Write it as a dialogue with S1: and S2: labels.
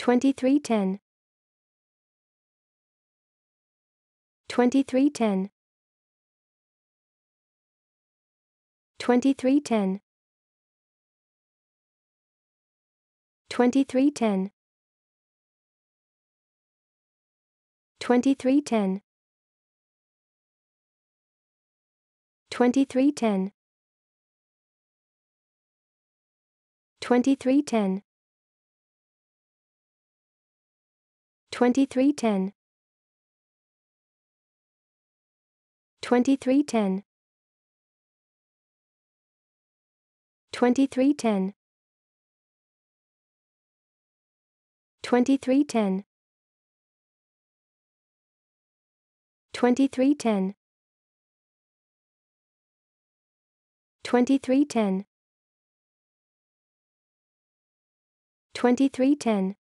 S1: 2310 2310 2310 2310 2310 2310 2310 2310 2310 2310 2310 2310 2310 2310